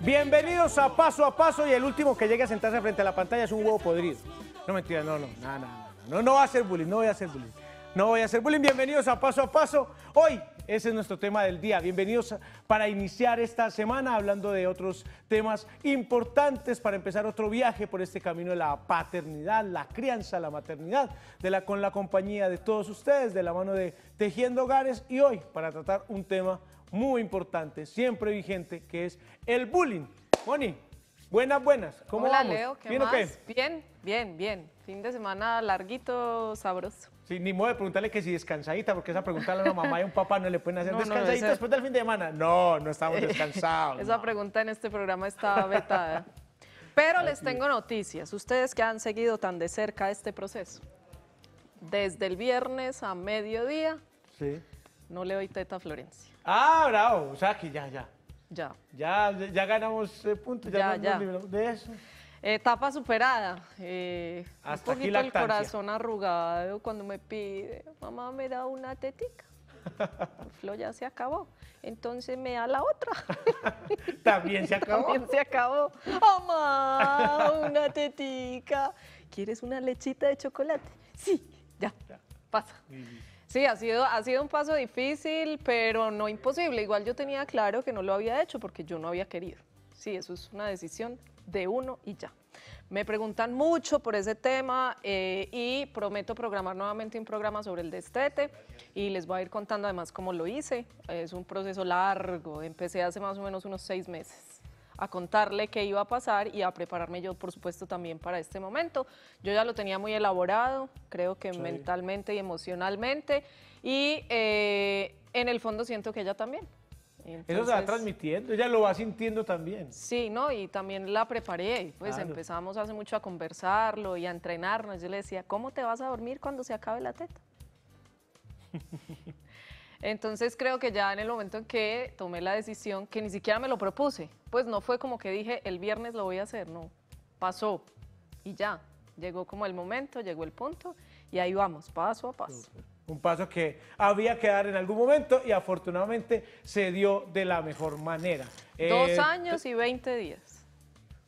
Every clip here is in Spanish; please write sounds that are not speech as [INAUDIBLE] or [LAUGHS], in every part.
Bienvenidos a Paso a Paso y el último que llegue a sentarse frente a la pantalla es un huevo podrido. No, mentira, no, no, no, no, no, no va a ser bullying, no voy a hacer bullying. No voy a hacer bullying, bienvenidos a Paso a Paso. Hoy, ese es nuestro tema del día. Bienvenidos para iniciar esta semana hablando de otros temas importantes para empezar otro viaje por este camino de la paternidad, la crianza, la maternidad, de la, con la compañía de todos ustedes, de la mano de Tejiendo Hogares y hoy para tratar un tema muy importante, siempre vigente, que es el bullying. Moni, buenas, buenas. ¿Cómo Hola, Leo, ¿qué ¿Bien Bien, bien, bien. Fin de semana larguito, sabroso. Sí, ni modo de preguntarle que si descansadita, porque esa pregunta a una mamá y un papá no le pueden hacer descansadita después del fin de semana. No, no estamos [LAUGHS] descansados. esa pregunta en este programa está vetada. Pero les tengo noticias. Ustedes que han seguido tan de cerca este proceso. Desde el viernes a mediodía, sí. no le doy teta a Florencia. Ah, bravo. O sea, que ya, ya. Ya. Ya, ya ganamos eh, puntos, ya, ganamos de eso. Etapa superada. Eh, Hasta un poquito el corazón arrugado cuando me pide, mamá, me da una tetica. [LAUGHS] Flo, ya se acabó. Entonces me da la otra. [LAUGHS] También se acabó. También se acabó. Mamá, una tetica. ¿Quieres una lechita de chocolate? Sí, ya. Pasa. Sí, ha sido, ha sido un paso difícil, pero no imposible. Igual yo tenía claro que no lo había hecho porque yo no había querido. Sí, eso es una decisión de uno y ya. Me preguntan mucho por ese tema eh, y prometo programar nuevamente un programa sobre el destete y les voy a ir contando además cómo lo hice. Es un proceso largo, empecé hace más o menos unos seis meses a contarle qué iba a pasar y a prepararme yo, por supuesto, también para este momento. Yo ya lo tenía muy elaborado, creo que mentalmente y emocionalmente, y eh, en el fondo siento que ella también. Eso se va transmitiendo, ella lo va sintiendo también. Sí, ¿no? Y también la preparé, pues empezamos hace mucho a conversarlo y a entrenarnos. Yo le decía, ¿cómo te vas a dormir cuando se acabe la teta? [LAUGHS] Entonces creo que ya en el momento en que tomé la decisión, que ni siquiera me lo propuse, pues no fue como que dije, el viernes lo voy a hacer, no, pasó y ya, llegó como el momento, llegó el punto y ahí vamos, paso a paso. Un paso que había que dar en algún momento y afortunadamente se dio de la mejor manera. Dos eh, años y 20 días.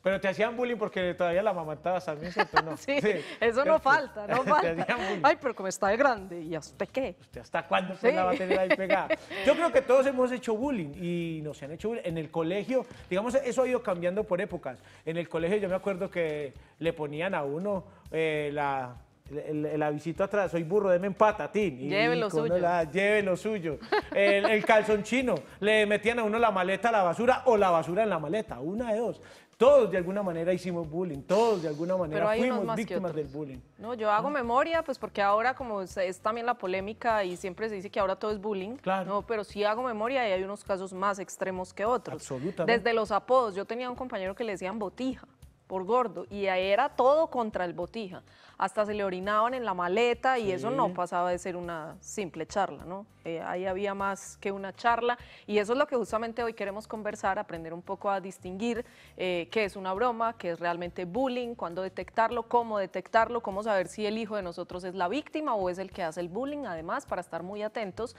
Pero te hacían bullying porque todavía la amamantabas también, ¿cierto? No. [LAUGHS] sí, sí, eso no este, falta, no [LAUGHS] falta. Ay, pero como está de grande, ¿y ya. usted qué? ¿Usted hasta cuándo se la va a tener ahí pegada? Yo creo que todos hemos hecho bullying y nos han hecho bullying. En el colegio, digamos, eso ha ido cambiando por épocas. En el colegio yo me acuerdo que le ponían a uno eh, la el, atrás, soy burro, deme en patatín. Lleven lo suyo. La, lo suyo. El, el, calzón chino, le metían a uno la maleta a la basura o la basura en la maleta, una de dos. Todos de alguna manera hicimos bullying, todos de alguna manera fuimos víctimas del bullying. No, yo hago memoria, pues porque ahora como es también la polémica y siempre se dice que ahora todo es bullying, claro. pero sí hago memoria y hay unos casos más extremos que otros. Absolutamente. Desde los apodos, yo tenía un compañero que le decían botija por gordo y era todo contra el botija. Hasta se le orinaban en la maleta y eso no pasaba de ser una simple charla, ¿no? Eh, ahí había más que una charla y eso es lo que justamente hoy queremos conversar, aprender un poco a distinguir eh, qué es una broma, qué es realmente bullying, cuándo detectarlo, cómo detectarlo, cómo saber si el hijo de nosotros es la víctima o es el que hace el bullying, además para estar muy atentos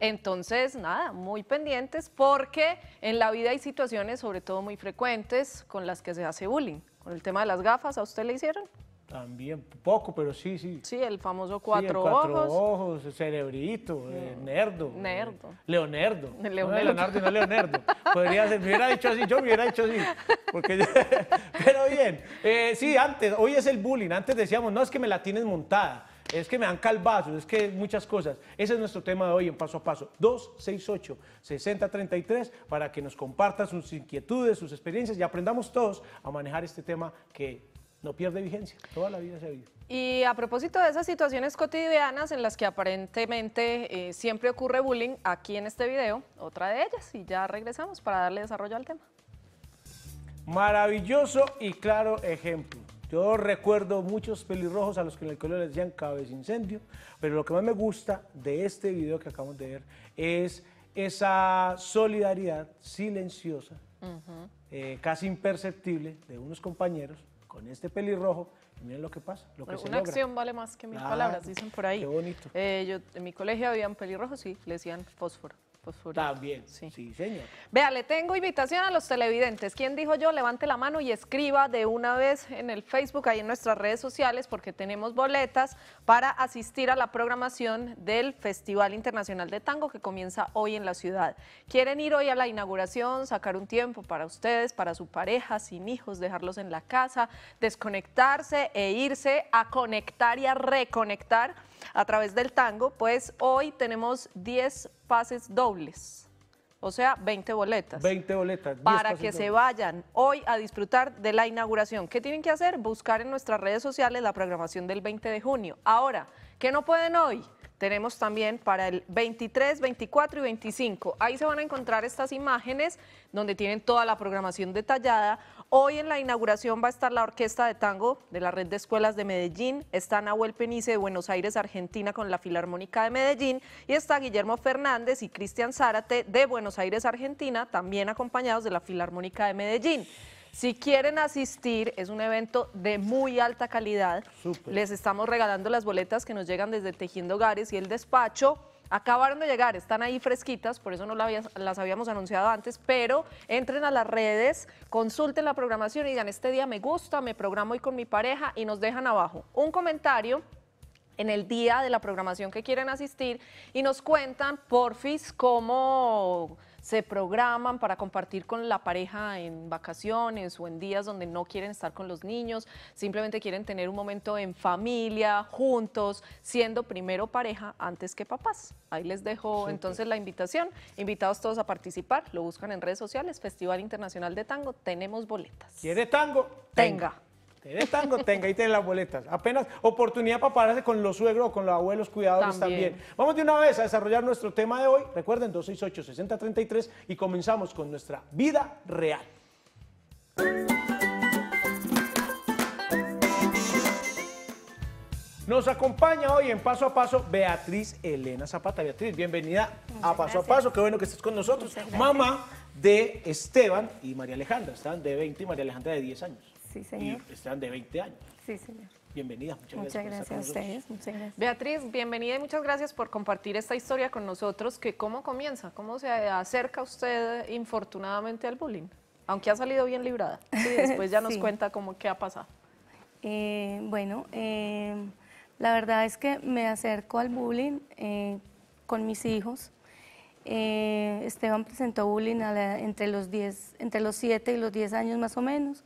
entonces, nada, muy pendientes porque en la vida hay situaciones, sobre todo muy frecuentes, con las que se hace bullying. Con el tema de las gafas, ¿a usted le hicieron? También, poco, pero sí, sí. Sí, el famoso cuatro, sí, cuatro ojos. cerebrito, eh, nerdo. Nerdo. [LAUGHS] Leonardo No, Leonardo, Podría ser, me hubiera dicho así, yo me hubiera dicho así. [LAUGHS] pero bien, eh, sí, antes, hoy es el bullying. Antes decíamos, no, es que me la tienes montada es que me dan calvazos, es que muchas cosas. Ese es nuestro tema de hoy en Paso a Paso. 268-6033 para que nos compartan sus inquietudes, sus experiencias y aprendamos todos a manejar este tema que no pierde vigencia, toda la vida se ha Y a propósito de esas situaciones cotidianas en las que aparentemente eh, siempre ocurre bullying, aquí en este video, otra de ellas, y ya regresamos para darle desarrollo al tema. Maravilloso y claro ejemplo. Yo recuerdo muchos pelirrojos a los que en el colegio les decían cabeza incendio, pero lo que más me gusta de este video que acabamos de ver es esa solidaridad silenciosa, eh, casi imperceptible, de unos compañeros con este pelirrojo. miren lo que pasa. Lo que una se logra. acción vale más que mil palabras, dicen por ahí. Qué bonito. Eh, yo, en mi colegio habían pelirrojos y le decían fósforo. También, sí, señor. Vea, le tengo invitación a los televidentes. ¿Quién dijo yo? Levante la mano y escriba de una vez en el Facebook, ahí en nuestras redes sociales, porque tenemos boletas para asistir a la programación del Festival Internacional de Tango que comienza hoy en la ciudad. ¿Quieren ir hoy a la inauguración, sacar un tiempo para ustedes, para su pareja, sin hijos, dejarlos en la casa, desconectarse e irse a conectar y a reconectar? a través del tango, pues hoy tenemos 10 pases dobles. O sea, 20 boletas. 20 boletas. 10 para que se vayan hoy a disfrutar de la inauguración. ¿Qué tienen que hacer? Buscar en nuestras redes sociales la programación del 20 de junio. Ahora, ¿Qué no pueden hoy? Tenemos también para el 23, 24 y 25. Ahí se van a encontrar estas imágenes donde tienen toda la programación detallada. Hoy en la inauguración va a estar la Orquesta de Tango de la Red de Escuelas de Medellín, está Nahuel Penice de Buenos Aires, Argentina, con la Filarmónica de Medellín, y está Guillermo Fernández y Cristian Zárate de Buenos Aires, Argentina, también acompañados de la Filarmónica de Medellín. Si quieren asistir, es un evento de muy alta calidad. Les estamos regalando las boletas que nos llegan desde Tejiendo Hogares y el despacho. Acabaron de llegar, están ahí fresquitas, por eso no las habíamos anunciado antes, pero entren a las redes, consulten la programación y digan, este día me gusta, me programo hoy con mi pareja y nos dejan abajo un comentario en el día de la programación que quieren asistir y nos cuentan, porfis, cómo se programan para compartir con la pareja en vacaciones o en días donde no quieren estar con los niños, simplemente quieren tener un momento en familia, juntos, siendo primero pareja antes que papás. Ahí les dejo entonces la invitación. Invitados todos a participar, lo buscan en redes sociales, Festival Internacional de Tango, tenemos boletas. ¿Quiere tango? Tenga de tango, tenga ahí tiene las boletas. Apenas oportunidad para pararse con los suegros o con los abuelos cuidadores también. Vamos de una vez a desarrollar nuestro tema de hoy. Recuerden, 268-6033 y comenzamos con nuestra vida real. Nos acompaña hoy en Paso a Paso Beatriz Elena Zapata. Beatriz, bienvenida a Paso a Paso. Qué bueno que estés con nosotros. Mamá de Esteban y María Alejandra. Esteban de 20 y María Alejandra de 10 años. Sí, señor. Y están de 20 años. Sí, señor. Bienvenida, muchas, muchas gracias. a ustedes, muchas gracias. Beatriz, bienvenida y muchas gracias por compartir esta historia con nosotros. ¿Cómo comienza? ¿Cómo se acerca usted infortunadamente al bullying? Aunque ha salido bien librada. Sí, después ya [LAUGHS] nos cuenta cómo qué ha pasado. Eh, bueno, eh, la verdad es que me acerco al bullying eh, con mis hijos. Esteban presentó bullying entre, los 10, entre los 7 y los 10 años más o menos.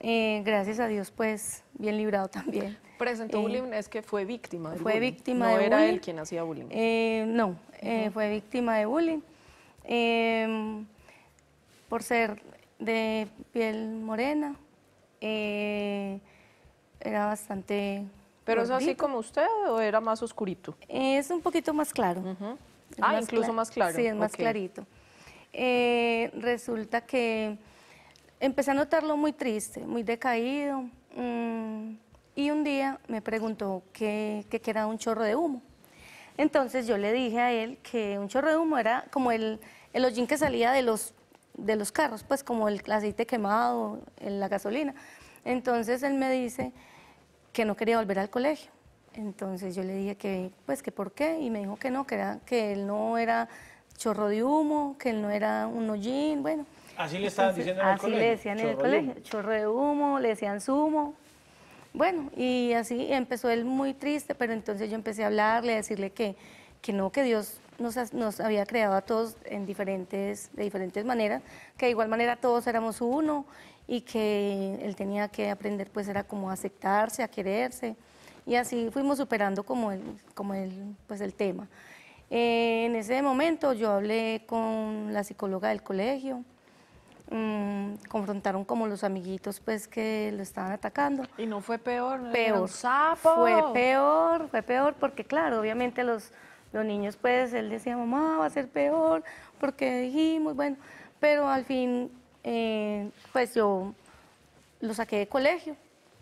Eh, gracias a Dios, pues bien librado también. ¿Presentó eh, bullying? Es que fue víctima de fue víctima no era él quien hacía bullying? Eh, no, fue víctima de bullying. Em, por ser de piel morena, era bastante... ¿Pero es así como usted o era más oscurito? es un poquito más claro. Ah, incluso más claro. Sí, es más clarito. resulta que Empecé a notarlo muy triste, muy decaído. Mm, y un día me preguntó qué era un chorro de humo. Entonces yo le dije a él que un chorro de humo era como el, el hollín que salía de los, de los carros, pues como el aceite quemado, en la gasolina. Entonces él me dice que no quería volver al colegio. Entonces yo le dije que, pues, que por qué, y me dijo que no, que, que él no era chorro de humo, que él no era un hollín, bueno. Así le estaban diciendo en el colegio. Así le decían en el colegio, chorro de humo, le decían sumo. Bueno, y así empezó él muy triste, pero entonces yo empecé a hablarle, a decirle que, que no, que Dios nos, nos, había creado a todos en diferentes, de diferentes maneras, que de igual manera todos éramos uno y que él tenía que aprender pues era como aceptarse, a quererse y así fuimos superando como el, como el, pues el tema. Eh, en ese momento yo hablé con la psicóloga del colegio, Mm, confrontaron como los amiguitos pues que lo estaban atacando. Y no fue peor, peor. Fue peor, fue peor porque claro, obviamente los, los niños pues él decía, mamá va a ser peor porque dijimos, bueno, pero al fin eh, pues yo lo saqué de colegio,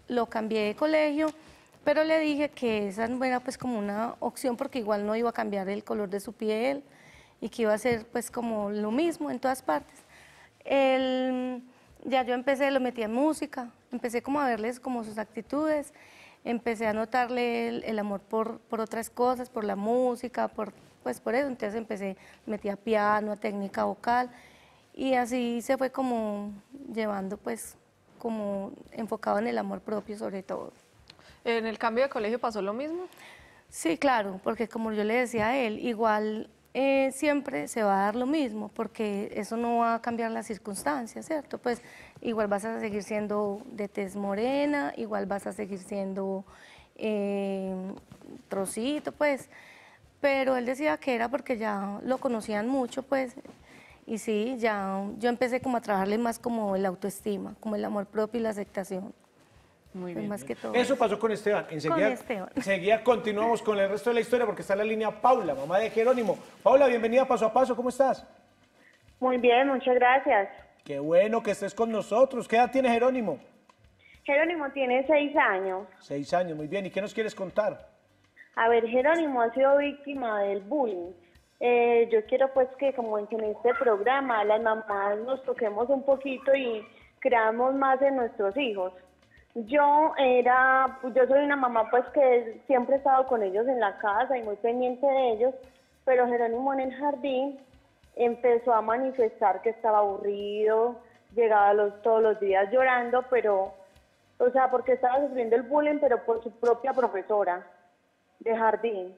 lo cambié de colegio, pero le dije que esa no era pues como una opción porque igual no iba a cambiar el color de su piel y que iba a ser pues como lo mismo en todas partes. El, ya yo empecé, lo metí en música, empecé como a verles como sus actitudes, empecé a notarle el, amor por, por, otras cosas, por la música, por, pues por eso, entonces empecé, metí a piano, a técnica vocal, y así se fue como llevando pues como enfocado en el amor propio sobre todo. ¿En el cambio de colegio pasó lo mismo? Sí, claro, porque como yo le decía a él, igual eh, siempre se va a dar lo mismo, porque eso no va a cambiar las circunstancias, ¿cierto? Pues igual vas a seguir siendo de tez morena, igual vas a seguir siendo eh, trocito, pues. Pero él decía que era porque ya lo conocían mucho, pues. Y sí, ya yo empecé como a trabajarle más como el autoestima, como el amor propio y la aceptación. Muy pues bien. Más que todo Eso pasó con Esteban. [LAUGHS] Enseguida, continuamos con el resto de la historia porque está en la línea Paula, mamá de Jerónimo. Paula, bienvenida paso a paso, ¿cómo estás? Muy bien, muchas gracias. Qué bueno que estés con nosotros. ¿Qué edad tiene Jerónimo? Jerónimo tiene seis años. Seis años, muy bien. ¿Y qué nos quieres contar? A ver, Jerónimo ha sido víctima del bullying. Eh, yo quiero pues que como en este programa las mamás nos toquemos un poquito y creamos más en nuestros hijos. Yo era, pues, yo soy una mamá pues que siempre he estado con ellos en la casa y muy pendiente de ellos, pero Jerónimo en el jardín empezó a manifestar que estaba aburrido, llegaba los, todos los días llorando, pero, o sea, porque estaba sufriendo el bullying, pero por su propia profesora de jardín.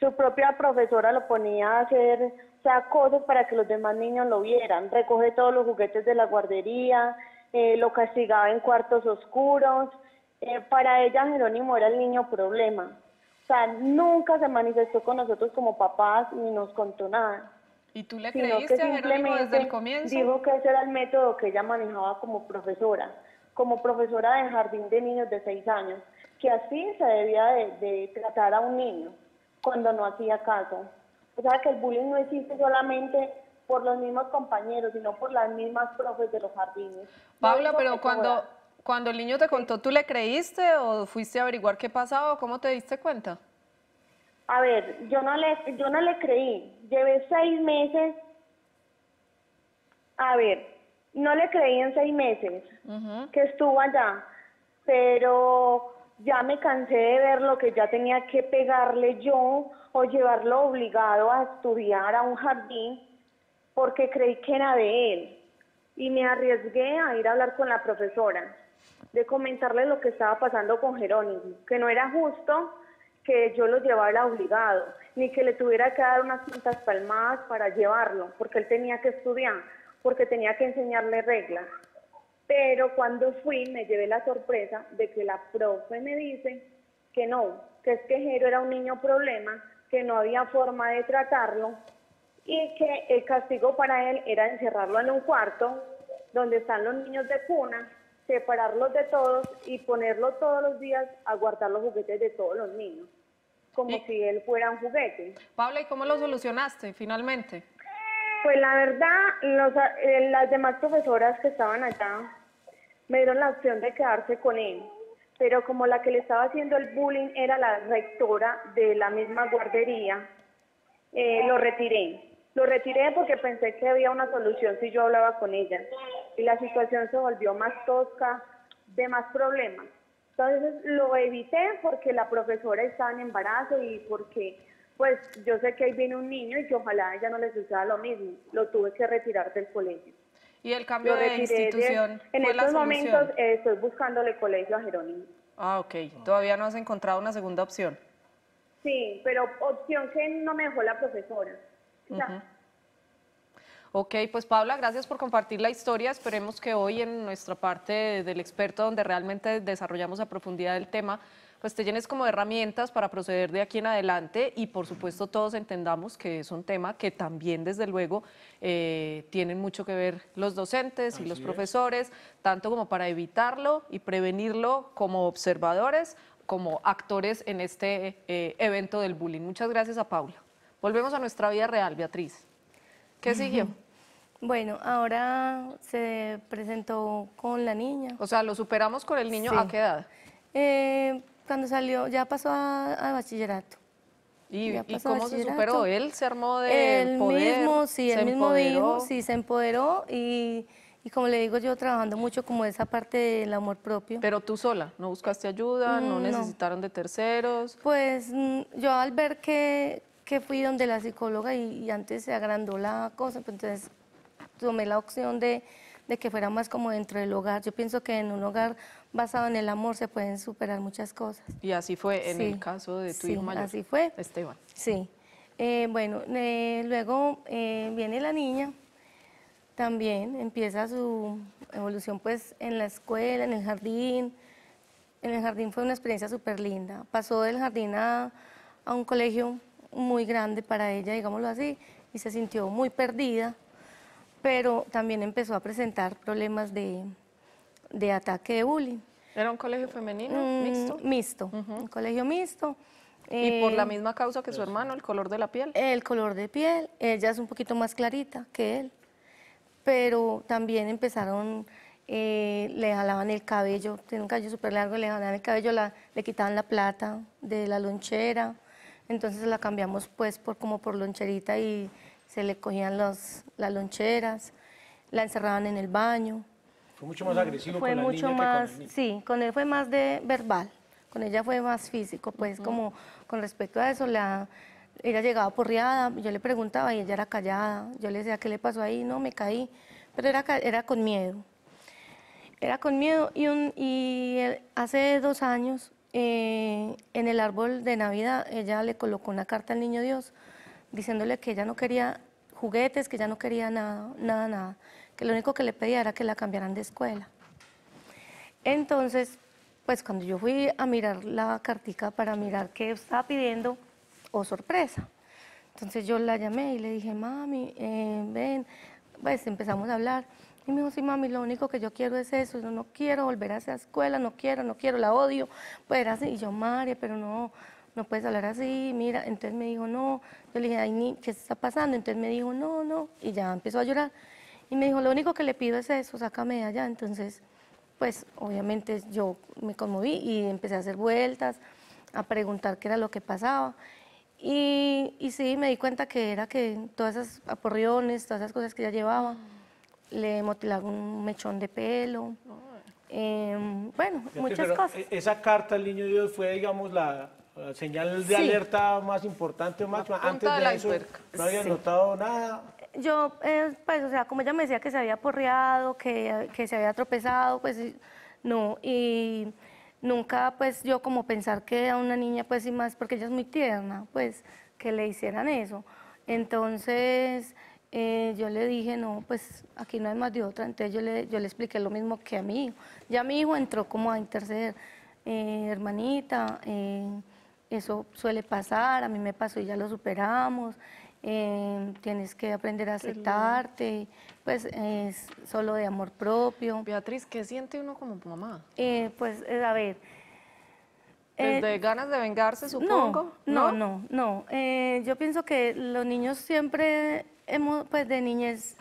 Su propia profesora lo ponía a hacer, o sea, cosas para que los demás niños lo vieran, recoge todos los juguetes de la guardería, eh, lo castigaba en cuartos oscuros. Eh, para ella Jerónimo era el niño problema. O sea, nunca se manifestó con nosotros como papás ni nos contó nada. ¿Y tú le creíste a Jerónimo desde el comienzo? Dijo que ese era el método que ella manejaba como profesora, como profesora de jardín de niños de seis años, que así se debía de tratar a un niño cuando no hacía caso. O sea, que el bullying no existe solamente por los mismos compañeros, no por las mismas profes de los jardines. Paula, pero cuando, cuando el niño te contó, ¿tú le creíste o fuiste a averiguar qué pasaba o cómo te diste cuenta? A ver, yo no le, yo no le creí. Llevé seis meses. A ver, no le creí en seis meses que estuvo allá, pero ya me cansé de ver lo que ya tenía que pegarle yo o llevarlo obligado a estudiar a un jardín porque creí que era de él y me arriesgué a ir a hablar con la profesora, de comentarle lo que estaba pasando con Jerónimo, que no era justo que yo lo llevara obligado, ni que le tuviera que dar unas cintas palmadas para llevarlo, porque él tenía que estudiar, porque tenía que enseñarle reglas. Pero cuando fui me llevé la sorpresa de que la profe me dice que no, que es que Jero era un niño problema, que no había forma de tratarlo y que el castigo para él era encerrarlo en un cuarto donde están los niños de cuna, separarlos de todos y ponerlo todos los días a guardar los juguetes de todos los niños, como si él fuera un juguete. Pablo, ¿y cómo lo solucionaste finalmente? Pues la verdad, eh, las demás profesoras que estaban allá me dieron la opción de quedarse con él, pero como la que le estaba haciendo el bullying era la rectora de la misma guardería, eh, lo retiré. Lo retiré porque pensé que había una solución si yo hablaba con ella y la situación se volvió más tosca, de más problemas. Entonces lo evité porque la profesora estaba en embarazo y porque pues yo sé que ahí viene un niño y que ojalá a ella no les suceda lo mismo. Lo tuve que retirar del colegio. ¿Y el cambio de institución? en estos momentos eh, estoy buscándole colegio a Jerónimo. Ah, ok. ¿Todavía no has encontrado una segunda opción? Sí, pero opción que no me dejó la profesora. Ok, pues Paula, gracias por compartir la historia. Esperemos que hoy en nuestra parte del experto, donde realmente desarrollamos a profundidad el tema, pues te llenes como herramientas para proceder de aquí en adelante y por supuesto todos entendamos que es un tema que también desde luego eh, tienen mucho que ver los docentes y los profesores, tanto como para evitarlo y prevenirlo como observadores, como actores en este eh, evento del bullying. Muchas gracias a Paula. Volvemos a nuestra vida real, Beatriz. ¿Qué siguió? Bueno, ahora se presentó con la niña. O sea, lo superamos con el niño a qué edad? Eh, cuando salió, ya pasó a, bachillerato. ¿Y, cómo se superó? ¿Él se armó de él Mismo, sí, él mismo dijo, sí, se empoderó y, como le digo yo, trabajando mucho como esa parte del amor propio. Pero tú sola, ¿no buscaste ayuda? no. Mm, necesitaron de terceros? Pues mm, yo al ver que, que fui donde la psicóloga y, antes se agrandó la cosa, pues, entonces tomé la opción de, que fuera más como dentro del hogar. Yo pienso que en un hogar basado en el amor se pueden superar muchas cosas. Y así fue en el caso de tu hijo mayor. Así fue. Esteban. Sí. Eh, bueno, eh, luego eh, viene la niña, también empieza su evolución pues en la escuela, en el jardín. En el jardín fue una experiencia súper linda. Pasó del jardín a un colegio muy grande para ella, digámoslo así, y se sintió muy perdida, pero también empezó a presentar problemas de, de ataque de bullying. ¿Era un colegio femenino mm, mixto? Mixto, un colegio mixto. ¿Y por la eh, misma causa que su pues, hermano, el color de la piel? El color de piel, ella es un poquito más clarita que él, pero también empezaron, eh, le jalaban el cabello, tiene un cabello súper largo, le jalaban el cabello, le quitaban la plata de la lonchera, entonces la cambiamos pues por, como por loncherita y se le cogían las loncheras, la encerraban en el baño. Fue mucho más agresivo fue con la mucho más, Sí, con él fue más de verbal, con ella fue más físico, pues como con respecto a eso, la, ella llegaba porreada, yo le preguntaba y ella era callada, yo le decía, ¿qué le pasó ahí? No, me caí, pero era, era con miedo, era con miedo y, un, y hace dos años eh, en el árbol de Navidad ella le colocó una carta al niño Dios diciéndole que ella no quería juguetes, que ella no quería nada, nada, nada, que lo único que le pedía era que la cambiaran de escuela. Entonces, pues cuando yo fui a mirar la cartica para mirar qué estaba pidiendo, oh sorpresa. Entonces yo la llamé y le dije, mami, eh, ven, pues empezamos a hablar. Y me dijo, sí, mami, lo único que yo quiero es eso, yo no quiero volver a esa escuela, no quiero, no quiero, la odio. Pues era así, y yo, María, pero no, no puedes hablar así, mira. Entonces me dijo, no. Yo le dije, ay, ni, ¿qué está pasando? Entonces me dijo, no, no. Y ya empezó a llorar. Y me dijo, lo único que le pido es eso, sácame de allá. Entonces, pues obviamente yo me conmoví y empecé a hacer vueltas, a preguntar qué era lo que pasaba. Y, y sí, me di cuenta que era que todas esas aporriones, todas esas cosas que ya llevaba le motilaron un mechón de pelo. Em, bueno, muchas cosas. E-, esa carta al niño Dios fue, digamos, la, señal de alerta más importante, o más Antes de, eso, no había notado nada. Yo, eh, pues, o sea, como ella me decía que se había porreado, que, que se había tropezado, pues no. Y nunca, pues, yo como pensar que a una niña, pues, y más, porque ella es muy tierna, pues, que le hicieran eso. Entonces, eh, yo le dije, no, pues aquí no hay más de otra, entonces yo le, yo le expliqué lo mismo que a mi hijo. Ya mi hijo entró como a interceder, eh, hermanita, eh, eso suele pasar, a mí me pasó y ya lo superamos, tienes que aprender a aceptarte, pues es solo de amor propio. Beatriz, ¿qué siente uno como mamá? pues a ver, ¿De ganas de vengarse, supongo? No, no, no. no, yo pienso que los niños siempre pues de niñez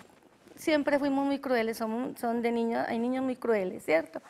siempre fuimos muy crueles, son, son de niños, hay niños muy crueles, ¿cierto?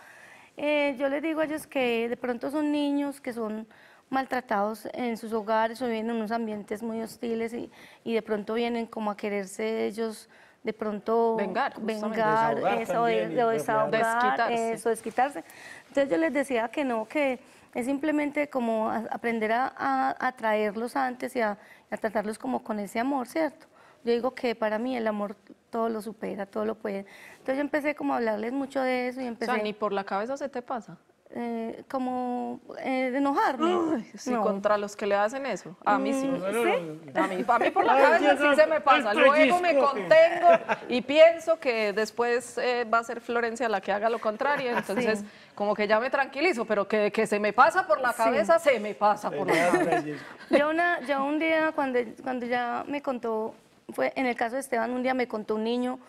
Eh, yo les digo a ellos que de pronto son niños que son maltratados en sus hogares o vienen en unos ambientes muy hostiles y, y de pronto vienen como a quererse ellos de pronto vengar, vengar eso, también, desahogar, eso, desquitarse. Entonces yo les decía que no, que es simplemente como aprender a, atraerlos antes y a tratarlos como con ese amor, ¿cierto? Yo digo que para mí el amor todo lo supera, todo lo puede. Entonces yo empecé como a hablarles mucho de eso y empecé... O sea, ni por la cabeza se te pasa. Eh, como eh, de enojarme. sí, contra los que le hacen eso. A mí sí. Mm, a, mí, por la cabeza sí se me pasa. Luego me contengo y pienso que después eh, va a ser Florencia la que haga lo contrario. Ah, Entonces, como que ya me tranquilizo, pero que, se me pasa por la cabeza, se me pasa por la cabeza. Yo, una, yo un día, cuando, cuando ya me contó fue, en el caso de Esteban, un día me contó un niño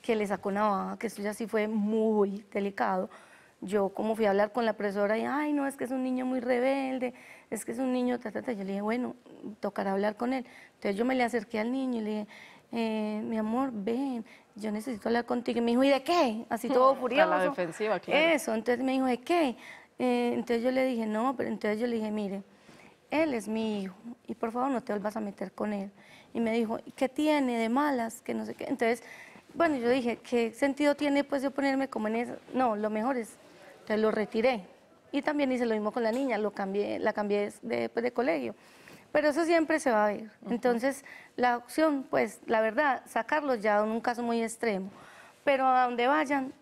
que le sacó una baja, que eso ya sí fue muy delicado. Yo como fui a hablar con la profesora y, ay, no, es que es un niño muy rebelde, es que es un niño, ta, Yo le dije, bueno, tocará hablar con él. Entonces yo me le acerqué al niño y le dije, eh, mi amor, ven, yo necesito hablar contigo. Y me dijo, ¿y de qué? Así todo furioso. [LAUGHS] A la defensiva, aquí? Eso, entonces me dijo, ¿de qué? Eh, entonces yo le dije, no, pero entonces yo le dije, mire, él es mi hijo y por favor no te vuelvas a meter con él y me dijo, ¿qué tiene de malas? Que no sé qué. Entonces, bueno, yo dije, ¿qué sentido tiene pues yo ponerme como en eso? No, lo mejor es, entonces lo retiré. Y también hice lo mismo con la niña, lo cambié, la cambié de, pues, de colegio. Pero eso siempre se va a ver. Entonces, la opción, pues, la verdad, sacarlos ya en un caso muy extremo. Pero a donde vayan,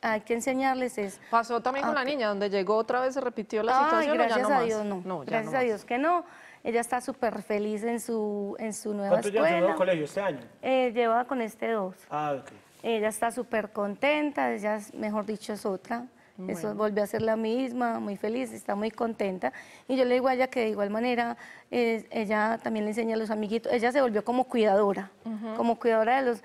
hay que enseñarles es... Pasó también con la niña, donde llegó otra vez, se repitió la ay, situación. Gracias a Dios, no. gracias a Dios que no. Ella está súper feliz en su, en su nueva ¿Cuánto escuela. ¿Cuánto lleva colegio este año? Eh, con este dos. Ah, ok. Ella está súper contenta, ella, mejor dicho, es otra. Eso volvió a ser la misma, muy feliz, está muy contenta. Y yo le digo a ella que de igual manera eh, ella también le enseña a los amiguitos. Ella se volvió como cuidadora, como cuidadora de los...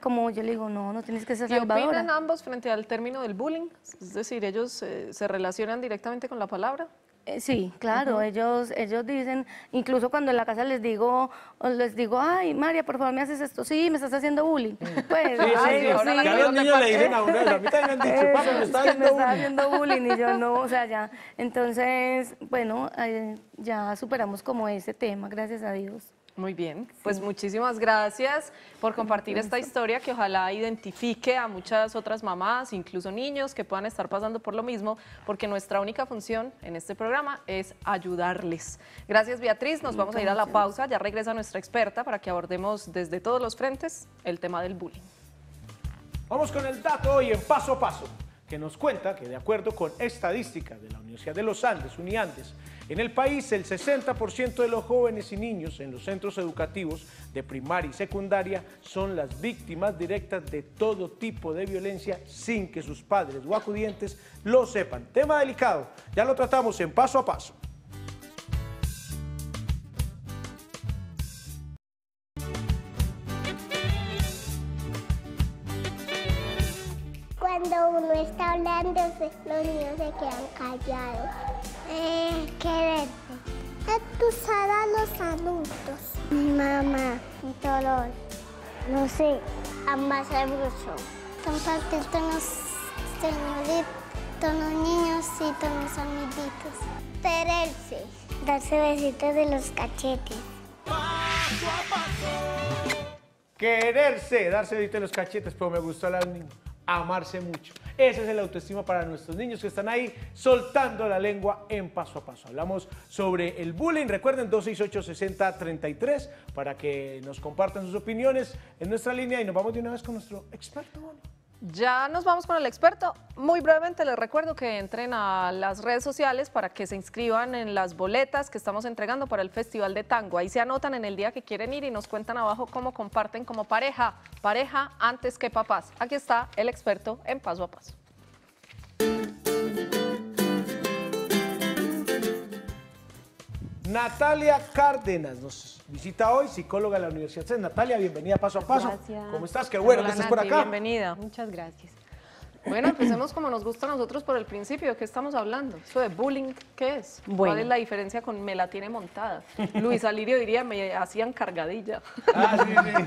como yo le digo, no, no tienes que ser salvadora. ¿Y opinan ambos frente al término del bullying? Es decir, ¿ellos eh, se relacionan directamente con la palabra? Eh, sí, claro, ellos, ellos dicen, incluso cuando en la casa les digo, les digo, ay, María, por favor, me haces esto, sí, me estás haciendo bullying. Pues, sí, sí, sí. Ya los niños le dicen a uno, a mí también me han dicho, papá, me estás haciendo, está haciendo bullying. y yo no, o sea, ya, [LAUGHS] entonces, bueno, eh, ya superamos como ese tema, gracias a Dios. Muy bien, pues muchísimas gracias por compartir esta historia que ojalá identifique a muchas otras mamás, incluso niños que puedan estar pasando por lo mismo, porque nuestra única función en este programa es ayudarles. Gracias Beatriz, nos vamos a ir a la pausa, ya regresa nuestra experta para que abordemos desde todos los frentes el tema del bullying. Vamos con el dato hoy en paso a paso, que nos cuenta que de acuerdo con estadísticas de la Universidad de los Andes, Uniandes, en el país, el 60% de los jóvenes y niños en los centros educativos de primaria y secundaria son las víctimas directas de todo tipo de violencia sin que sus padres o acudientes lo sepan. Tema delicado, ya lo tratamos en paso a paso. Cuando uno está hablando, los niños se quedan callados. Eh, quererte. a los adultos. Mamá, dolor. No sé, ambas más Compartir con los señoritos, niños y todos los amiguitos. Quererse. Darse besitos de los cachetes. Quererse, darse besitos de los cachetes, pero me gustó la niño Amarse mucho. Ese es el autoestima para nuestros niños que están ahí soltando la lengua en paso a paso. Hablamos sobre el bullying. Recuerden 268-6033 para que nos compartan sus opiniones en nuestra línea y nos vamos de una vez con nuestro experto. Ya nos vamos con el experto. Muy brevemente les recuerdo que entren a las redes sociales para que se inscriban en las boletas que estamos entregando para el Festival de Tango. Ahí se anotan en el día que quieren ir y nos cuentan abajo cómo comparten como pareja, pareja antes que papás. Aquí está el experto en paso a paso. Natalia Cárdenas nos visita hoy, psicóloga de la Universidad CES. Natalia, bienvenida paso a paso. Gracias. ¿Cómo estás? Qué bueno que estés por acá. Bienvenida. Muchas gracias. Bueno, empecemos como nos gusta a nosotros por el principio. ¿Qué estamos hablando? Eso de bullying, ¿qué es? ¿Cuál es la diferencia con me la tiene montada? Luis Alirio diría, me hacían cargadilla. Ah, sí, sí.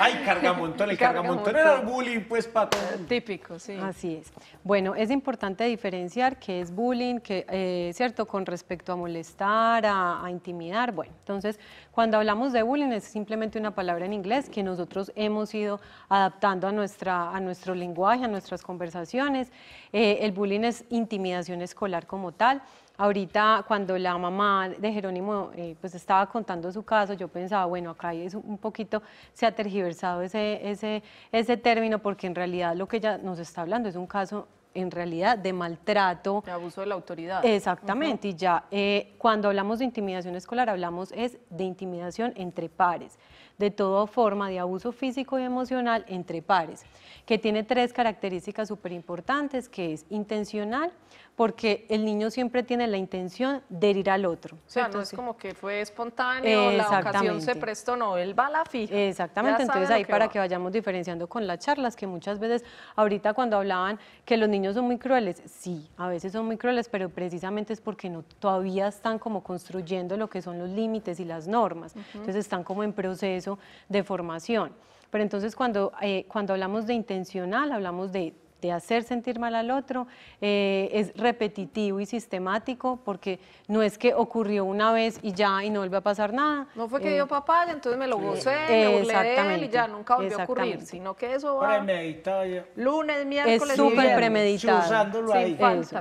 Ay, cargamontón. [LAUGHS] El cargamontón, era bullying, pues, pato. Típico, sí. Así es. Bueno, es importante diferenciar qué es bullying, que, eh, ¿cierto? Con respecto a molestar, a, intimidar. Bueno, entonces, cuando hablamos de bullying es simplemente una palabra en inglés que nosotros hemos ido adaptando a, nuestra, a nuestro lenguaje, a nuestras conversaciones conversaciones. Eh, el bullying es intimidación escolar como tal. Ahorita cuando la mamá de Jerónimo eh, pues estaba contando su caso, yo pensaba, bueno, acá es un poquito, se ha tergiversado ese, ese, ese término porque en realidad lo que ella nos está hablando es un caso en realidad de maltrato. De abuso de la autoridad. Exactamente, y ya eh, cuando hablamos de intimidación escolar hablamos es de intimidación entre pares de toda forma de abuso físico y emocional entre pares, que tiene tres características súper importantes, que es intencional, porque el niño siempre tiene la intención de herir al otro. O sea, entonces, no es como que fue espontáneo, la ocasión se prestó, no, él va a la fija. Exactamente, entonces ahí para que vayamos diferenciando con las charlas, que muchas veces, ahorita cuando hablaban que los niños son muy crueles, sí, a veces son muy crueles, pero precisamente es porque no todavía están como construyendo lo que son los límites y las normas, entonces están como en proceso de formación. Pero entonces cuando, eh, cuando hablamos de intencional, hablamos de de hacer sentir mal al otro, eh, es repetitivo y sistemático porque no es que ocurrió una vez y ya y no vuelve a pasar nada. No fue que dio dio y entonces me lo gocé, me burlé él y ya nunca volvió a ocurrir, sino que eso va premeditado lunes, miércoles, Es súper premeditado.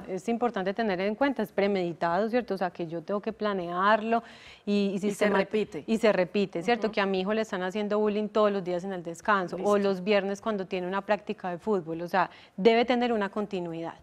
Es, importante tener en cuenta, es premeditado, ¿cierto? O sea, que yo tengo que planearlo y, se, repite. Y se repite, ¿cierto? Que a mi hijo le están haciendo bullying todos los días en el descanso o los viernes cuando tiene una práctica de fútbol, o sea, debe tener una continuidad.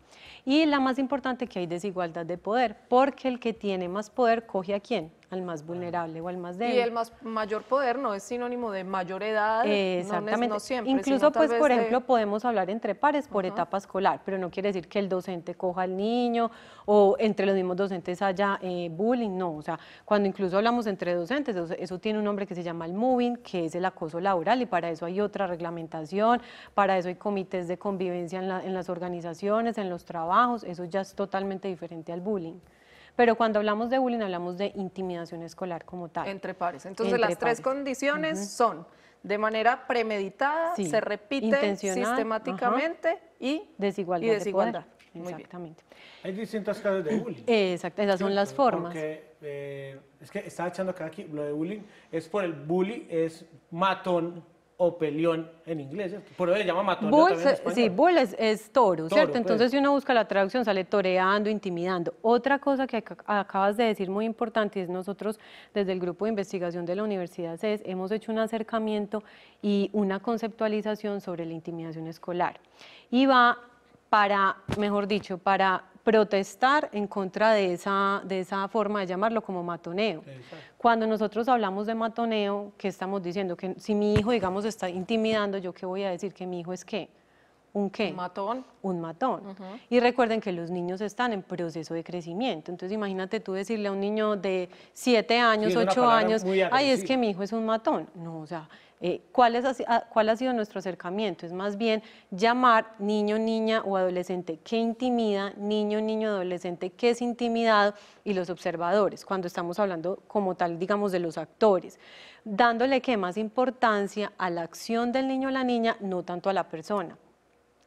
Y la más importante que hay desigualdad de poder, porque el que tiene más poder coge a quién, al más vulnerable o al más débil. Y el más mayor poder no es sinónimo de mayor edad, No, siempre, Incluso pues por ejemplo podemos hablar entre pares por etapa escolar, pero no quiere decir que el docente coja al niño o entre los mismos docentes haya eh, bullying, no, o sea, cuando incluso hablamos entre docentes, eso, tiene un nombre que se llama el moving, que es el acoso laboral y para eso hay otra reglamentación, para eso hay comités de convivencia en las organizaciones, en los trabajos, eso ya es totalmente diferente al bullying. Pero cuando hablamos de bullying, hablamos de intimidación escolar como tal. Entre pares. Entonces, las tres condiciones son de manera premeditada, se repite sistemáticamente y desigualdad. desigualdad. Exactamente. Hay distintas clases de bullying. [CLEARS THROAT] Exacto, esas son las formas. Porque, eh, es que estaba echando acá aquí, lo de bullying es por el bully, es matón, o en inglés, por eso le llama matón. sí, bull es, toro, ¿cierto? Pues. Entonces si uno busca la traducción sale toreando, intimidando. Otra cosa que acabas de decir muy importante es nosotros desde el grupo de investigación de la Universidad CES hemos hecho un acercamiento y una conceptualización sobre la intimidación escolar. Y va para, mejor dicho, para protestar en contra de esa, de esa forma de llamarlo como matoneo. Cuando nosotros hablamos de matoneo, ¿qué estamos diciendo? Que si mi hijo, digamos, está intimidando, ¿yo qué voy a decir? ¿Que mi hijo es qué? ¿Un qué? Un matón. Un matón. Y recuerden que los niños están en proceso de crecimiento. Entonces imagínate tú decirle a un niño de 7 años, 8 años, ay, es que mi hijo es un matón. No, o sea, eh, ah, ¿cuál, ha sido nuestro acercamiento? Es más bien llamar niño, niña o adolescente que intimida, niño, niño, adolescente que es intimidado y los observadores, cuando estamos hablando como tal, digamos, de los actores, dándole que más importancia a la acción del niño o la niña, no tanto a la persona.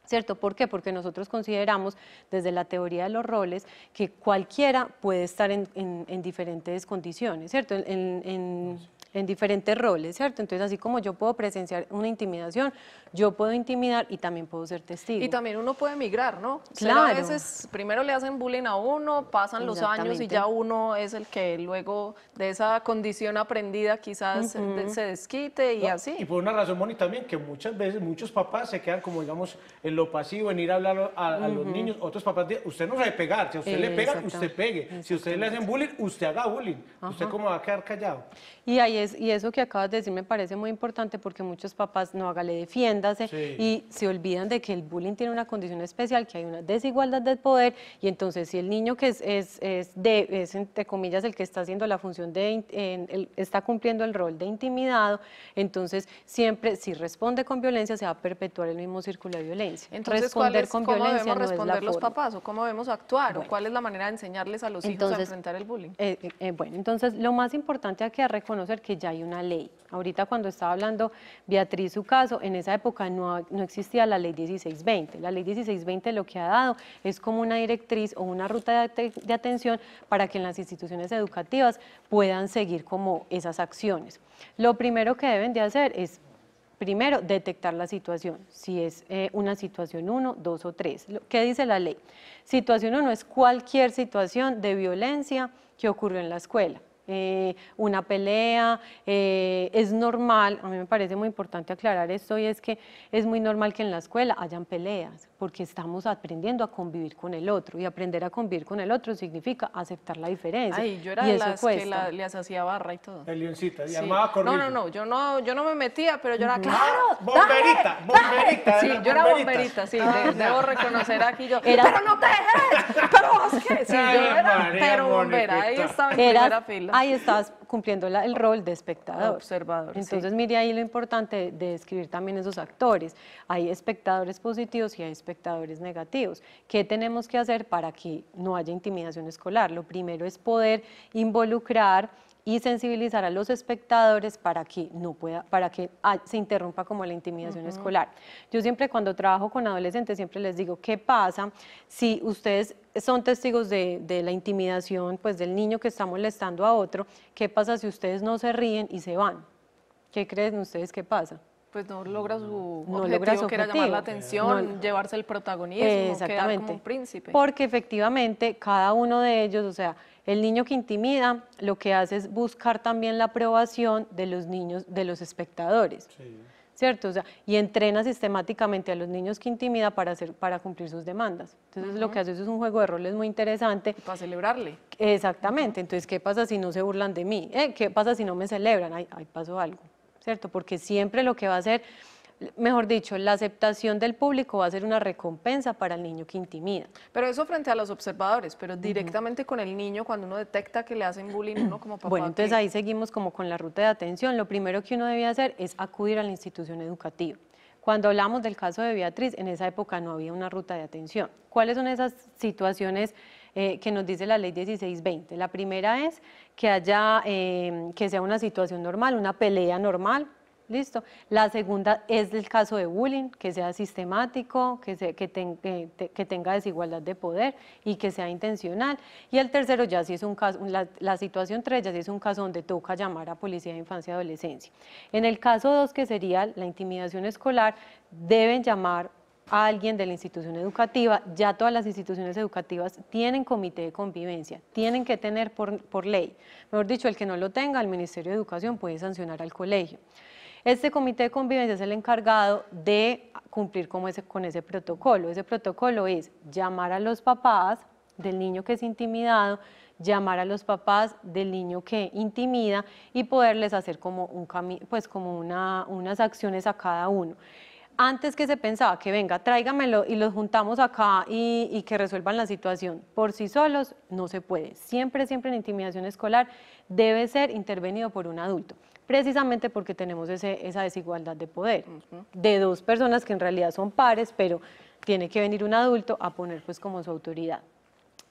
¿Cierto? ¿Por qué? Porque nosotros consideramos desde la teoría de los roles que cualquiera puede estar en, en diferentes condiciones, ¿cierto? En, en diferentes roles, ¿cierto? Entonces, así como yo puedo presenciar una intimidación, yo puedo intimidar y también puedo ser testigo. Y también uno puede migrar, ¿no? Claro. a veces primero le hacen bullying a uno, pasan los años y ya uno es el que luego de esa condición aprendida quizás se desquite y así. Y por una razón, Moni, también que muchas veces muchos papás se quedan como, digamos, en lo pasivo, en ir a hablar a, los niños. Otros papás dicen, usted no sabe pegar, si a usted le pega, usted pegue. Si a usted le hacen bullying, usted haga bullying. Usted como va a quedar callado. Y ahí y eso que acabas de decir me parece muy importante porque muchos papás, no hágale, defiéndase y se olvidan de que el bullying tiene una condición especial, que hay una desigualdad de poder y entonces si el niño que es, es, es de, entre comillas el que está haciendo la función de, está cumpliendo el rol de intimidado, entonces siempre si responde con violencia se va a perpetuar el mismo círculo de violencia. Entonces, responder con ¿cómo violencia debemos responder los papás o cómo debemos actuar o cuál es la manera de enseñarles a los hijos a enfrentar el bullying? Eh, eh, eh, bueno, entonces lo más importante aquí es reconocer que que ya hay una ley. Ahorita cuando estaba hablando Beatriz su caso, en esa época no, existía la ley 1620. La ley 1620 lo que ha dado es como una directriz o una ruta de, atención para que en las instituciones educativas puedan seguir como esas acciones. Lo primero que deben de hacer es Primero, detectar la situación, si es eh, una situación 1, 2 o 3. ¿Qué dice la ley? Situación 1 es cualquier situación de violencia que ocurrió en la escuela eh, una pelea. Eh, es normal, a mí me parece muy importante aclarar esto y es que es muy normal que en la escuela hayan peleas porque estamos aprendiendo a convivir con el otro y aprender a convivir con el otro significa aceptar la diferencia. yo era y de las que le les hacía barra y todo. El leoncita, y armaba No, no, no, yo no, yo no me metía, pero yo era, claro, bomberita, bomberita. Sí, yo era bomberita, sí, debo reconocer aquí yo, era... pero no te dejes, pero es que, sí, yo era, pero bombera, ahí estaba en primera fila ahí estás cumpliendo el rol de espectador. Observador. Entonces, mire ahí lo importante de describir también esos actores. Hay espectadores positivos y hay espectadores negativos. ¿Qué tenemos que hacer para que no haya intimidación escolar? Lo primero es poder involucrar y sensibilizar a los espectadores para que no pueda, para que ah, se interrumpa como la intimidación escolar. Yo siempre cuando trabajo con adolescentes siempre les digo qué pasa si ustedes son testigos de, la intimidación, pues del niño que está molestando a otro. ¿Qué pasa si ustedes no se ríen y se van? ¿Qué creen ustedes qué pasa? Pues no logra su no objetivo, logra que llamar la atención, llevarse el protagonismo, exactamente como un príncipe. Porque efectivamente cada uno de ellos, o sea, el niño que intimida lo que hace es buscar también la aprobación de los niños, de los espectadores. ¿Cierto? y entrena sistemáticamente a los niños que intimida para, hacer, para cumplir sus demandas. Entonces, lo que hace es un juego de roles muy interesante. Para celebrarle. Exactamente. Entonces, ¿qué pasa si no se burlan de mí? ¿Eh? ¿Qué pasa si no me celebran? Ahí, ahí pasó algo. ¿Cierto? Porque siempre lo que va a hacer mejor dicho, la aceptación del público va a ser una recompensa para el niño que intimida. Pero eso frente a los observadores, pero directamente con el niño, cuando uno detecta que le hacen bullying, uno como papá... Bueno, entonces ahí seguimos como con la ruta de atención. Lo primero que uno debía hacer es acudir a la institución educativa. Cuando hablamos del caso de Beatriz, en esa época no había una ruta de atención. ¿Cuáles son esas situaciones eh, que nos dice la ley 1620? La primera es que haya, eh, que sea una situación normal, una pelea normal, Listo. La segunda es el caso de bullying, que sea sistemático, que, tenga desigualdad de poder y que sea intencional. Y el tercero ya si es un caso, la, situación tres ya sí es un caso donde toca llamar a policía de infancia y adolescencia. En el caso dos, que sería la intimidación escolar, deben llamar a alguien de la institución educativa, ya todas las instituciones educativas tienen comité de convivencia, tienen que tener por ley. Mejor dicho, el que no lo tenga, el Ministerio de Educación puede sancionar al colegio. Este comité de convivencia es el encargado de cumplir con ese, protocolo. Ese protocolo es llamar a los papás del niño que es intimidado, llamar a los papás del niño que intimida y poderles hacer como, pues unas acciones a cada uno antes que se pensaba que venga, tráigamelo y los juntamos acá y, que resuelvan la situación. Por sí solos no se puede. Siempre, siempre en intimidación escolar debe ser intervenido por un adulto, precisamente porque tenemos esa desigualdad de poder de dos personas que en realidad son pares, pero tiene que venir un adulto a poner pues como su autoridad.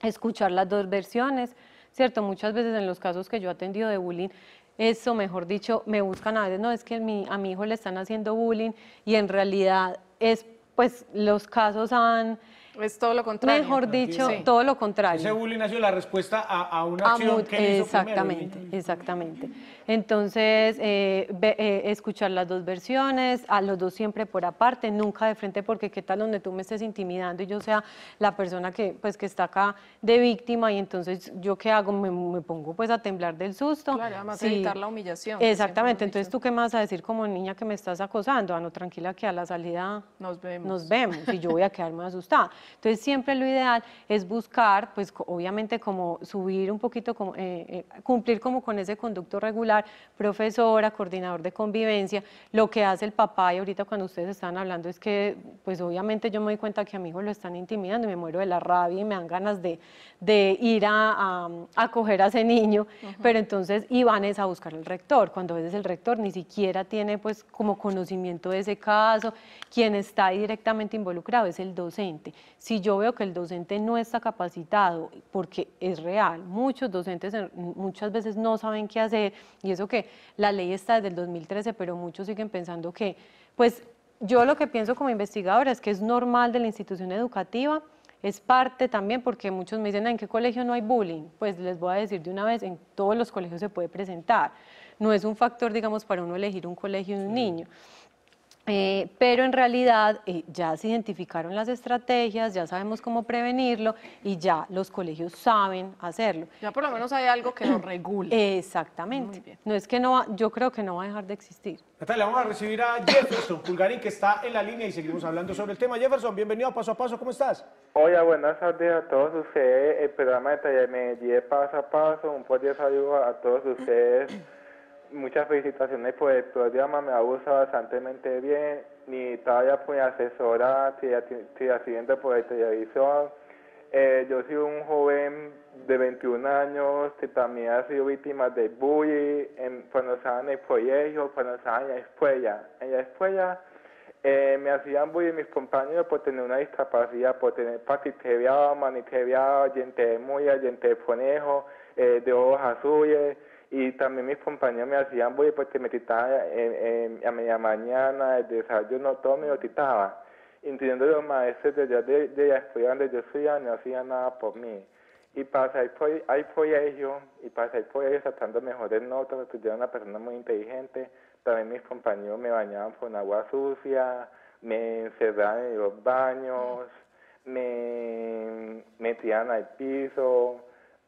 Escuchar las dos versiones, ¿cierto? Muchas veces en los casos que yo he atendido de bullying eso, mejor dicho, me buscan a veces, no, es que mi, a mi hijo le están haciendo bullying y en realidad es, pues los casos han es todo lo contrario. Mejor dicho, todo lo contrario. Ese bullying la respuesta a, una acción que Exactamente, exactamente. Entonces, eh, eh, escuchar las dos versiones, a los dos siempre por aparte, nunca de frente, porque qué tal donde tú me estés intimidando y yo sea la persona que, pues, que está acá de víctima y entonces, ¿yo qué hago? Me, pongo pues a temblar del susto. Claro, además evitar la humillación. Exactamente, entonces, ¿tú qué más a decir como niña que me estás acosando? Ah, no, tranquila, que a la salida nos vemos. Nos vemos y yo voy a quedarme asustada. Entonces siempre lo ideal es buscar, pues obviamente como subir un poquito, eh, eh, cumplir como con ese conducto regular, profesora, coordinador de convivencia, lo que hace el papá y ahorita cuando ustedes están hablando es que pues obviamente yo me doy cuenta que a mi hijo lo están intimidando y me muero de la rabia y me dan ganas de, ir a, a, coger a ese niño, pero entonces iban es a buscar al rector, cuando a el rector ni siquiera tiene pues como conocimiento de ese caso, quien está directamente involucrado es el docente. Si yo veo que el docente no está capacitado, porque es real, muchos docentes muchas veces no saben qué hacer, y eso que la ley está desde el 2013, pero muchos siguen pensando que, pues yo lo que pienso como investigadora es que es normal de la institución educativa, es parte también porque muchos me dicen, ah, ¿en qué colegio no hay bullying? Pues les voy a decir de una vez, en todos los colegios se puede presentar. No es un factor, digamos, para uno elegir un colegio y un niño. Eh, pero en realidad eh, ya se identificaron las estrategias, ya sabemos cómo prevenirlo y ya los colegios saben hacerlo. Ya por lo menos hay algo que lo [CLEARS THROAT] regule. Exactamente. No es que no va, yo creo que no va a dejar de existir. Natalia, vamos a recibir a Jefferson Pulgarín que está en la línea y seguimos hablando sobre el tema. Jefferson, bienvenido a Paso a Paso, ¿cómo estás? Hola, buenas tardes a todos ustedes. El programa de Taller Medellín Paso a Paso, un de saludo a todos ustedes muchas felicitaciones por el programa, me ha gustado bastante bien. Ni todavía fue pues, asesora, estoy haciendo por el televisor. Eh, yo soy un joven de 21 años que también ha sido víctima de bullying en, cuando estaba en el colegio, cuando estaba en la escuela. En la escuela eh, me hacían bullying mis compañeros por tener una discapacidad, por tener patitebiado, maniteriado, gente de muya, gente de conejo, eh, de ojos azules y también mis compañeros me hacían voy porque pues, me titaba a media mañana, el desayuno, todo me lo titaba. Incluyendo los maestros de, de, de la donde yo estudiaba, no hacían nada por mí. Y para por, ahí por ellos, y para ahí por ellos sacando mejores notas, porque yo era una persona muy inteligente, también mis compañeros me bañaban con agua sucia, me encerraban en los baños, me metían al piso,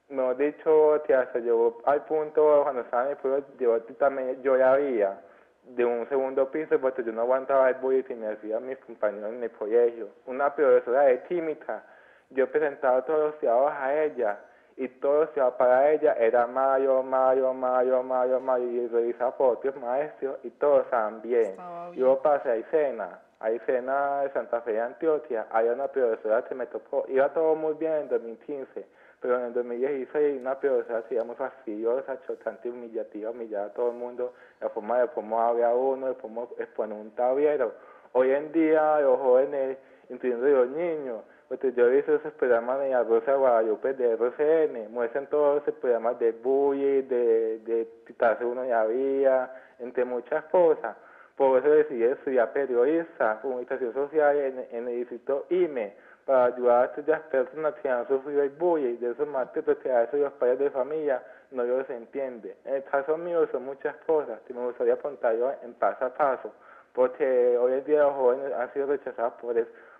me han dicho tía hasta llegó al punto cuando estaba en el pueblo, yo también, yo ya había de un segundo piso porque yo no aguantaba el bullying y me hacían mis compañeros en el colegio. Una profesora de química, yo presentaba todos los trabajos a ella y todos los trabajos para ella era mayo, mayo, mayo, mayo, mayo y revisaba por otros maestros y todos estaban bien. Yo pasé a Icena, a Icena de Santa Fe de Antioquia, había una profesora que me tocó, iba todo muy bien en 2015 pero en el 2016 una hacía muy fastidiosa, chocante, humillativa, humillada a todo el mundo, la forma de cómo a uno, de cómo expone un tablero. Hoy en día los jóvenes, incluyendo los niños, porque yo pues, hice esos programas de Rosa Guadalupe de RCN, muestran todos esos programas de bullying, de, de quitarse uno de la entre muchas cosas. Por eso decidí estudiar periodista, comunicación social en el distrito IME para ayudar a personas que han sufrido el bulle y de esos maltratos que a los padres de familia no los entienden. En el caso mío son muchas cosas que me gustaría yo en paso a paso, porque hoy en día los jóvenes han sido rechazados por,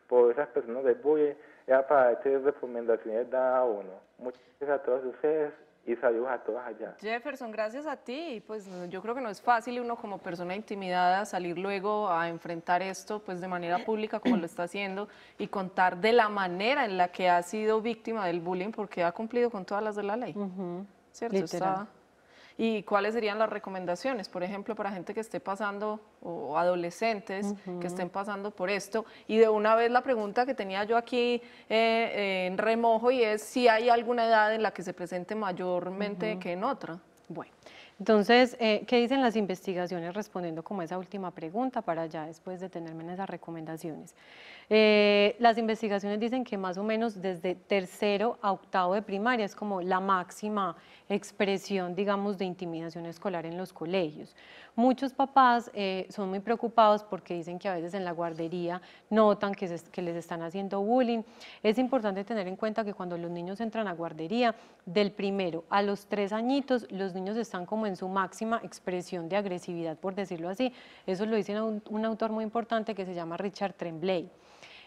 por esas personas de bullying, y para estas recomendaciones da a uno. Muchas gracias a todos ustedes y saludos a todas allá. Jefferson, gracias a ti. Pues yo creo que no es fácil uno como persona intimidada salir luego a enfrentar esto pues de manera pública como lo está haciendo y contar de la manera en la que ha sido víctima del bullying porque ha cumplido con todas las de la ley. ¿Cierto? Literal y cuáles serían las recomendaciones, por ejemplo, para gente que esté pasando o adolescentes que estén pasando por esto. Y de una vez la pregunta que tenía yo aquí eh, en remojo y es si hay alguna edad en la que se presente mayormente que en otra. Bueno. Entonces, eh, ¿qué dicen las investigaciones respondiendo como esa última pregunta para ya después de detenerme en esas recomendaciones? Eh, las investigaciones dicen que más o menos desde tercero a octavo de primaria es como la máxima expresión, digamos, de intimidación escolar en los colegios. Muchos papás eh, son muy preocupados porque dicen que a veces en la guardería notan que, les están haciendo bullying. Es importante tener en cuenta que cuando los niños entran a guardería, del primero a los tres añitos, los niños están como en su máxima expresión de agresividad, por decirlo así. Eso lo dice un autor muy importante que se llama Richard Tremblay.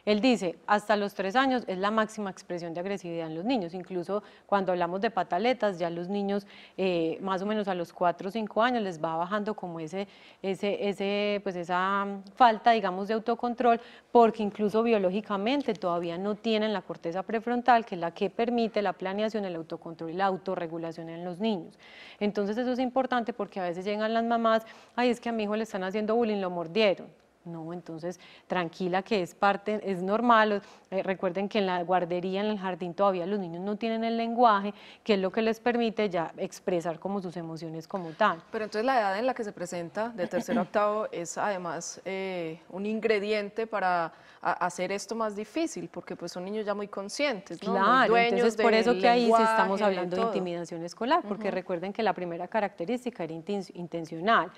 Él dice, hasta los tres años es la máxima expresión de agresividad en los niños, incluso cuando hablamos de pataletas, ya los niños eh, más o menos a los cuatro o cinco años les va bajando como ese, pues esa mm, falta, digamos, de autocontrol, porque incluso biológicamente todavía no tienen la corteza prefrontal, que es la que permite la planeación, el autocontrol y la autorregulación en los niños. Entonces eso es importante porque a veces llegan las mamás, ay, es que a mi hijo le están haciendo bullying, lo mordieron. No, entonces tranquila que es parte, es normal. Eh, recuerden que en la guardería, en el jardín todavía los niños no tienen el lenguaje, que es lo que les permite ya expresar como sus emociones como tal. Pero entonces la edad en la que se presenta de tercero a octavo es además eh, un ingrediente para hacer esto más difícil, porque pues son niños ya muy conscientes, ¿no? Claro, entonces por eso que ahí sí estamos hablando de intimidación escolar, porque recuerden que la primera característica era intencional.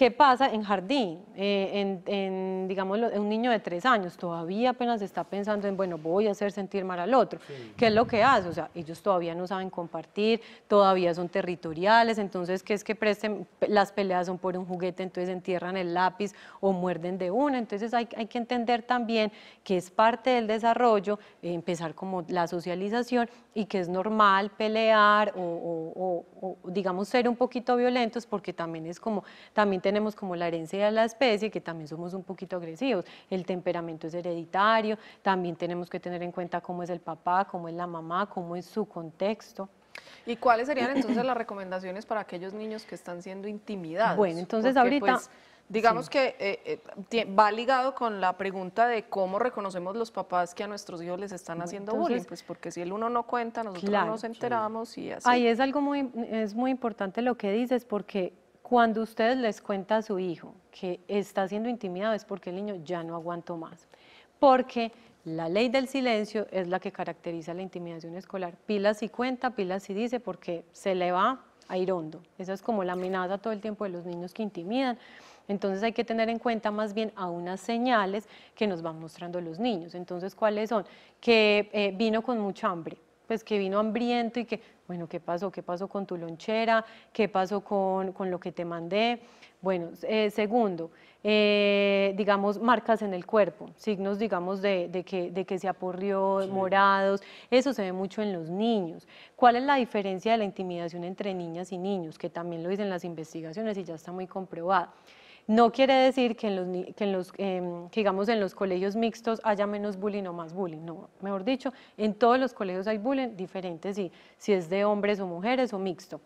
¿Qué pasa en jardín? Eh, en, digamos, un niño de tres años todavía apenas está pensando en, bueno, voy a hacer sentir mal al otro. ¿Qué es lo que hace? O sea, ellos todavía no saben compartir, todavía son territoriales, entonces, ¿qué es que presten? Las peleas son por un juguete, entonces entierran el lápiz o muerden de una, Entonces, hay, que entender también que es parte del desarrollo eh, empezar como la socialización y que es normal pelear o, digamos, ser un poquito violentos porque también es como, también tenemos como la herencia de la especie, que también somos un poquito agresivos. El temperamento es hereditario, también tenemos que tener en cuenta cómo es el papá, cómo es la mamá, cómo es su contexto. ¿Y cuáles serían entonces las recomendaciones para aquellos niños que están siendo intimidados? Bueno, entonces ahorita... Pues, digamos que eh, eh, va ligado con la pregunta de cómo reconocemos los papás que a nuestros hijos les están haciendo bullying, pues porque si el uno no cuenta, nosotros no nos enteramos y así. Ahí es algo muy, es muy importante lo que dices, porque cuando usted les cuenta a su hijo que está siendo intimidado es porque el niño ya no aguantó más, porque la ley del silencio es la que caracteriza la intimidación escolar. Pila si cuenta, pilas y dice, porque se le va a ir hondo. Esa es como la amenaza todo el tiempo de los niños que intimidan. Entonces hay que tener en cuenta más bien a unas señales que nos van mostrando los niños. Entonces, ¿cuáles son? Que eh, vino con mucha hambre, pues que vino hambriento y que bueno, ¿qué pasó? ¿Qué pasó con tu lonchera? ¿Qué pasó con, lo que te mandé? Bueno, eh, segundo, eh, digamos, marcas en el cuerpo, signos, digamos, de, que, se aporrió, morados, eso se ve mucho en los niños. ¿Cuál es la diferencia de la intimidación entre niñas y niños? Que también lo dicen las investigaciones y ya está muy comprobada. No quiere decir que en los, em, que digamos, en los colegios mixtos haya menos bullying o más bullying, no, mejor dicho, en todos los colegios hay bullying diferente si, si es de hombres o mujeres o mixto.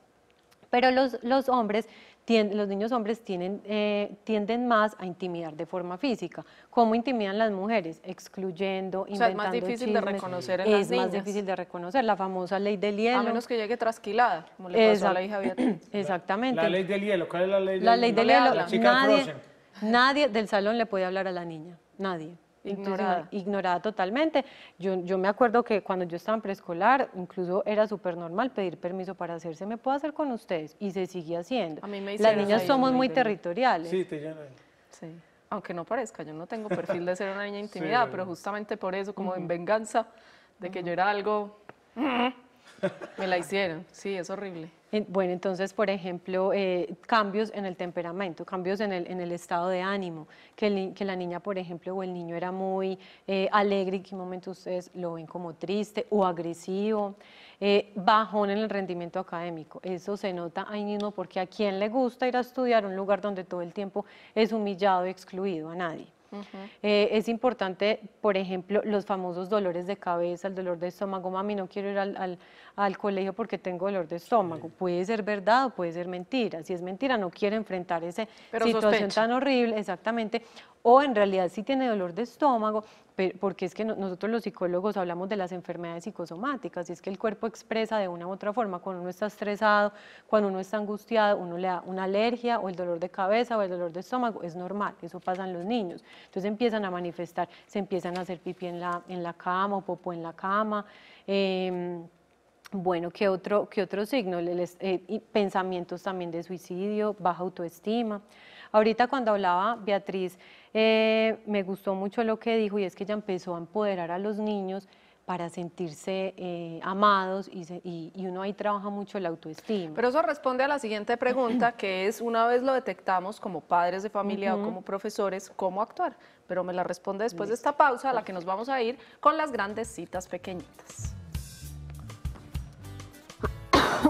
Pero los, los hombres los niños hombres tienen, eh, tienden más a intimidar de forma física. ¿Cómo intimidan las mujeres? Excluyendo, o sea, es más difícil de reconocer en Es más difícil de reconocer, la famosa ley del hielo. A menos que llegue trasquilada, como le pasó a la hija Beatriz. [CLEARS THROAT] Exactamente. La, ley del hielo, ¿cuál es la ley del hielo? La ley del hielo, nadie del salón le puede hablar a la niña, nadie ignorada. totalmente. Yo, me acuerdo que cuando yo estaba en preescolar, incluso era súper normal pedir permiso para hacerse, ¿me puedo hacer con ustedes? Y se sigue haciendo. A Las niñas somos muy territoriales. Sí, te llenan. Aunque no parezca, yo no tengo perfil de ser una niña intimidada, pero justamente por eso, como en venganza de que yo era algo, me la hicieron. Sí, es horrible. Bueno, entonces, por ejemplo, eh, cambios en el temperamento, cambios en el, estado de ánimo, que, la niña, por ejemplo, o el niño era muy eh, alegre y que un momento ustedes lo ven como triste o agresivo, eh, bajón en el rendimiento académico. Eso se nota ahí mismo porque a quien le gusta ir a estudiar un lugar donde todo el tiempo es humillado y excluido a nadie. Eh, es importante, por ejemplo, los famosos dolores de cabeza, el dolor de estómago. Mami, no quiero ir al, colegio porque tengo dolor de estómago. Puede ser verdad o puede ser mentira. Si es mentira, no quiero enfrentar esa situación tan horrible, exactamente o en realidad sí tiene dolor de estómago, porque es que nosotros los psicólogos hablamos de las enfermedades psicosomáticas, y es que el cuerpo expresa de una u otra forma, cuando uno está estresado, cuando uno está angustiado, uno le da una alergia o el dolor de cabeza o el dolor de estómago, es normal, eso pasa en los niños. Entonces empiezan a manifestar, se empiezan a hacer pipí en la, en la cama o popó en la cama. Em, bueno, ¿qué otro, signo? Eh, pensamientos también de suicidio, baja autoestima. Ahorita cuando hablaba Beatriz, eh, me gustó mucho lo que dijo y es que ella empezó a empoderar a los niños para sentirse eh, amados y, uno ahí trabaja mucho la autoestima. Pero eso responde a la siguiente pregunta, [CLEARS THROAT] que es una vez lo detectamos como padres de familia o como profesores, ¿cómo actuar? Pero me la responde después de esta pausa a la que nos vamos a ir con las grandes citas pequeñitas.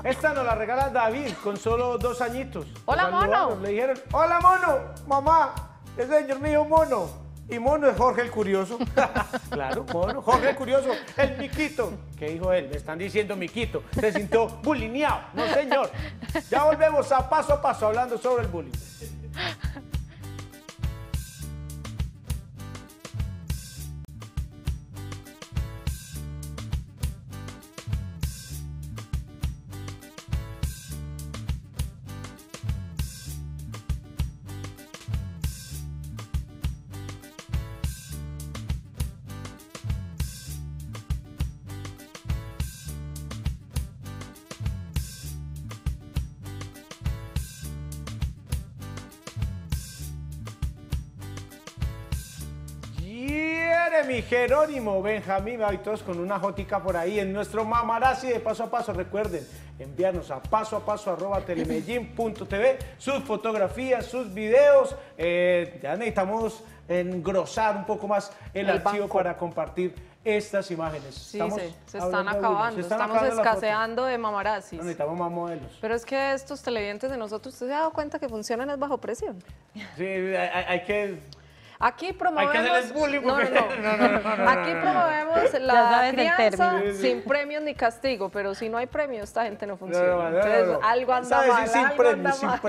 Esta nos la regala David con solo dos añitos. ¡Hola, mono! Le dijeron, ¡Hola, mono! Mamá, es señor mío mono. Y mono es Jorge el Curioso. [LAUGHS] claro, mono. Jorge el Curioso, el miquito. ¿Qué dijo él? Me están diciendo miquito. Se sintió bulineado. No, señor. Ya volvemos a paso a paso hablando sobre el bullying. Jerónimo Benjamín, hoy todos con una jotica por ahí en nuestro mamarazzi de paso a paso. Recuerden enviarnos a paso a paso sus fotografías, sus videos. Eh, ya necesitamos engrosar un poco más el, archivo para compartir estas imágenes. Sí, se, están acabando, estamos escaseando de Mamarazzi. necesitamos más modelos. Pero es que estos televidentes de nosotros, ¿usted se ha dado cuenta que funcionan es bajo presión? Sí, hay que Aquí promovemos. Aquí la crianza sin premios ni castigo, pero si no hay premios, esta gente no funciona. algo anda mal. algo anda mal.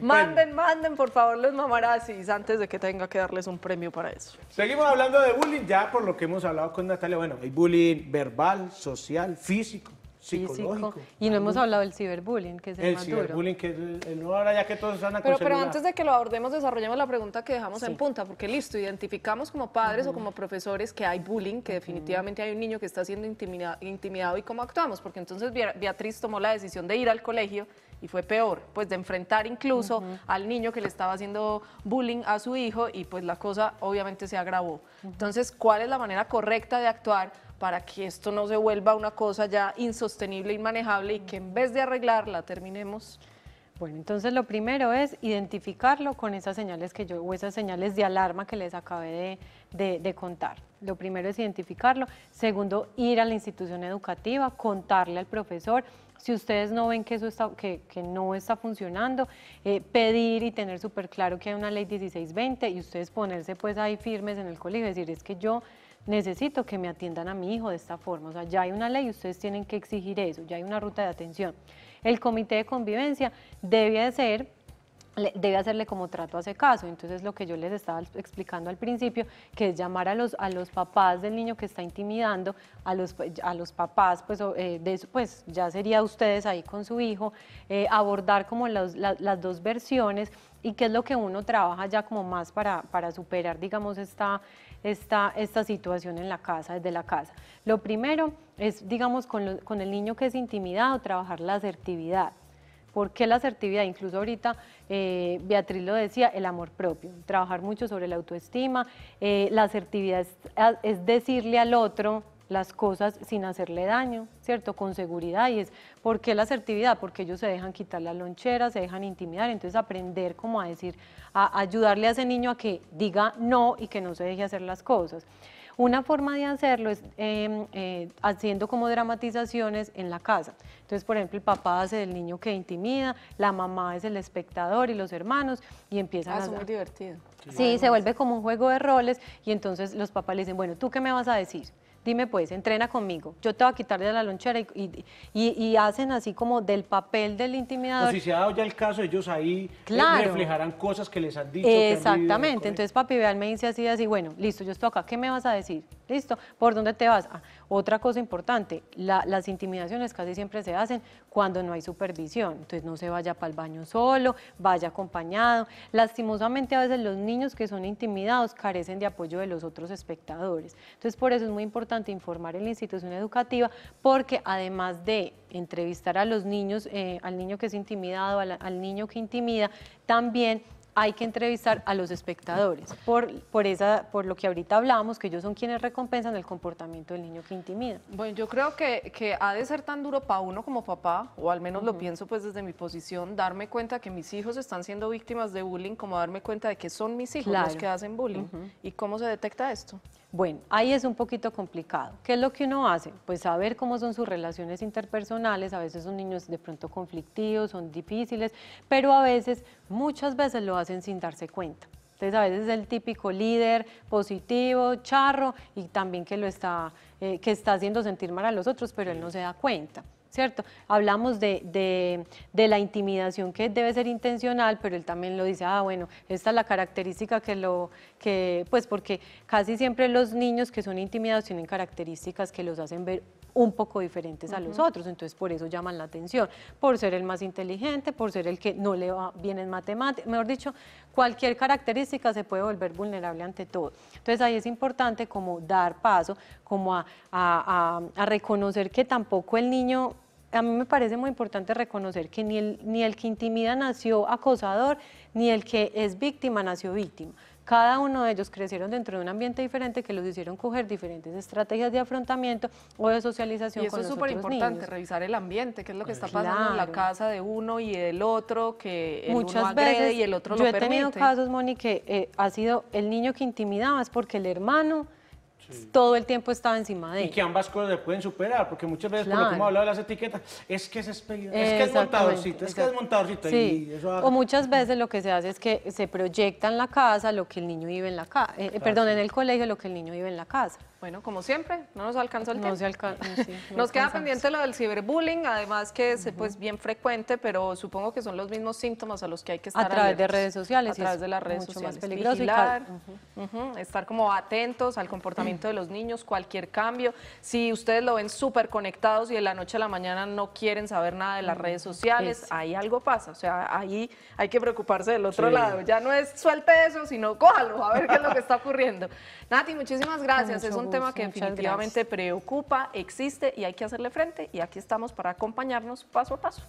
manden, manden, por favor, los mamarazis, antes de que tenga que darles un premio para eso. Seguimos hablando de bullying ya por lo que hemos hablado con Natalia. Bueno, hay bullying verbal, social, físico. Psicológico. Y no hemos hablado del ciberbullying, que es el, más ciberbullying, que ahora ya que todos están pero, pero antes de que lo abordemos, desarrollemos la pregunta que dejamos en punta, porque listo, identificamos como padres o como profesores que hay bullying, que definitivamente hay un niño que está siendo intimidado, y cómo actuamos, porque entonces Beatriz tomó la decisión de ir al colegio y fue peor, pues de enfrentar incluso al niño que le estaba haciendo bullying a su hijo y pues la cosa obviamente se agravó. Entonces, ¿cuál es la manera correcta de actuar? para que esto no se vuelva una cosa ya insostenible, inmanejable y que en vez de arreglarla terminemos bueno, entonces lo primero es identificarlo con esas señales que yo, o esas señales de alarma que les acabé de, contar. Lo primero es identificarlo. Segundo, ir a la institución educativa, contarle al profesor. Si ustedes no ven que eso está, que, no está funcionando, eh, pedir y tener súper claro que hay una ley 1620 y ustedes ponerse pues ahí firmes en el colegio y decir es que yo necesito que me atiendan a mi hijo de esta forma. O sea, ya hay una ley, ustedes tienen que exigir eso, ya hay una ruta de atención. El comité de convivencia debe ser debe hacerle como trato a ese caso. Entonces, lo que yo les estaba explicando al principio, que es llamar a los, a los papás del niño que está intimidando, a los, a los papás, pues, eh, pues ya sería ustedes ahí con su hijo, eh, abordar como las dos versiones y qué es lo que uno trabaja ya como más para, para superar, digamos, esta, esta, situación en la casa, desde la casa. Lo primero es, digamos, con, el niño que es intimidado, trabajar la asertividad. ¿Por qué la asertividad? Incluso ahorita eh, Beatriz lo decía, el amor propio, trabajar mucho sobre la autoestima. Eh, la asertividad es decirle al otro las cosas sin hacerle daño, ¿cierto? Con seguridad. Y es, ¿por qué la asertividad? Porque ellos se dejan quitar la lonchera, se dejan intimidar. Entonces aprender como a decir, a ayudarle a ese niño a que diga no y que no se deje hacer las cosas. Una forma de hacerlo es em, eh, haciendo como dramatizaciones en la casa. Entonces, por ejemplo, el papá hace del niño que intimida, la mamá es el espectador y los hermanos y empiezan ah, a... Es muy divertido. Sí, sí se vuelve como un juego de roles y entonces los papás le dicen, bueno, ¿tú qué me vas a decir? dime pues, entrena conmigo, yo te voy a quitar de la lonchera y, hacen así como del papel del intimidador. O si se ha dado ya el caso, ellos ahí eh, reflejarán cosas que les han dicho. Exactamente, entonces papi Veal me dice así, así, bueno, listo, yo estoy acá, ¿qué me vas a decir? ¿Listo? ¿Por dónde te vas? Ah, otra cosa importante, las intimidaciones casi siempre se hacen cuando no hay supervisión. Entonces no se vaya para el baño solo, vaya acompañado. Lastimosamente a veces los niños que son intimidados carecen de apoyo de los otros espectadores. Entonces por eso es muy importante informar en la institución educativa porque además de entrevistar a los niños, eh, al niño que es intimidado, al niño que intimida, también hay que entrevistar a los espectadores por, esa, por lo que ahorita hablábamos, que ellos son quienes recompensan el comportamiento del niño que intimida. Bueno, yo creo que, que ha de ser tan duro para uno como papá, o al menos lo pienso pues desde mi posición, darme cuenta que mis hijos están siendo víctimas de bullying, como darme cuenta de que son mis hijos los que hacen bullying y cómo se detecta esto. Bueno, ahí es un poquito complicado. ¿Qué es lo que uno hace? Pues saber cómo son sus relaciones interpersonales, a veces son niños de pronto conflictivos, son difíciles, pero a veces, muchas veces lo hacen sin darse cuenta. Entonces a veces es el típico líder positivo, charro, y también que lo está, eh, que está haciendo sentir mal a los otros, pero él no se da cuenta. ¿cierto? Hablamos de, de, la intimidación que debe ser intencional, pero él también lo dice, ah, bueno, esta es la característica que lo, que, pues porque casi siempre los niños que son intimidados tienen características que los hacen ver un poco diferentes a los otros, entonces por eso llaman la atención, por ser el más inteligente, por ser el que no le va bien en matemáticas, mejor dicho, cualquier característica se puede volver vulnerable ante todo. Entonces ahí es importante como dar paso, como a, reconocer que tampoco el niño a mí me parece muy importante reconocer que ni el, ni el que intimida nació acosador, ni el que es víctima nació víctima. Cada uno de ellos crecieron dentro de un ambiente diferente que los hicieron coger diferentes estrategias de afrontamiento o de socialización. Y eso es súper importante, revisar el ambiente, qué es lo que está pasando en la casa de uno y del otro, que Muchas uno veces y el otro lo permite. Yo he tenido casos, Moni, que eh, ha sido el niño que intimidaba, es porque el hermano todo el tiempo estaba encima de él. Y que ambas cosas se pueden superar, porque muchas veces, por lo que hemos hablado de las etiquetas, es que es peligroso. es que es montadorcito es que es montadorcito O muchas veces lo que se hace es que se proyecta en la casa lo que el niño vive en la casa, eh, eh, perdón, en el colegio lo que el niño vive en la casa. Bueno, como siempre, no nos alcanza el tiempo. [LAUGHS] nos queda pendiente lo del ciberbullying, además que es pues, bien frecuente, pero supongo que son los mismos síntomas a los que hay que estar A través de redes sociales. A través de las redes mucho sociales. Más peligroso estar como atentos al comportamiento de los niños, cualquier cambio. Si ustedes lo ven súper conectados y de la noche a la mañana no quieren saber nada de las mm, redes sociales, ahí algo pasa. O sea, ahí hay que preocuparse del otro lado. Ya no es suelte eso, sino cójalo, a ver qué es lo que está ocurriendo. [LAUGHS] Nati, muchísimas gracias. es un tema que definitivamente preocupa, existe y hay que hacerle frente. Y aquí estamos para acompañarnos paso a paso.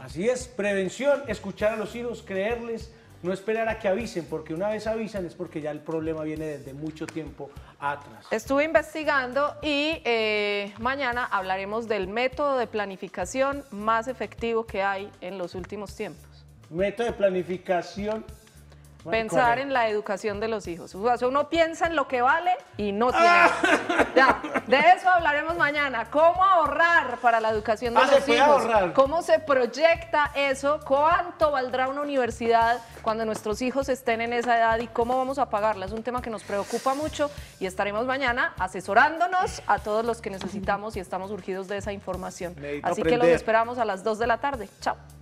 Así es, prevención, escuchar a los hijos, creerles no esperar a que avisen, porque una vez avisan es porque ya el problema viene desde mucho tiempo atrás. Estuve investigando y eh, mañana hablaremos del método de planificación más efectivo que hay en los últimos tiempos. Método de planificación Pensar en la educación de los hijos. uno piensa en lo que vale y no ah. tiene. [LAUGHS] de eso hablaremos mañana. ¿Cómo ahorrar para la educación de ah, los hijos? ¿Cómo se proyecta eso? ¿Cuánto valdrá una universidad cuando nuestros hijos estén en esa edad y cómo vamos a pagarla? Es un tema que nos preocupa mucho y estaremos mañana asesorándonos a todos los que necesitamos y estamos urgidos de esa información. Así que los esperamos a las 2 de la tarde. Chao.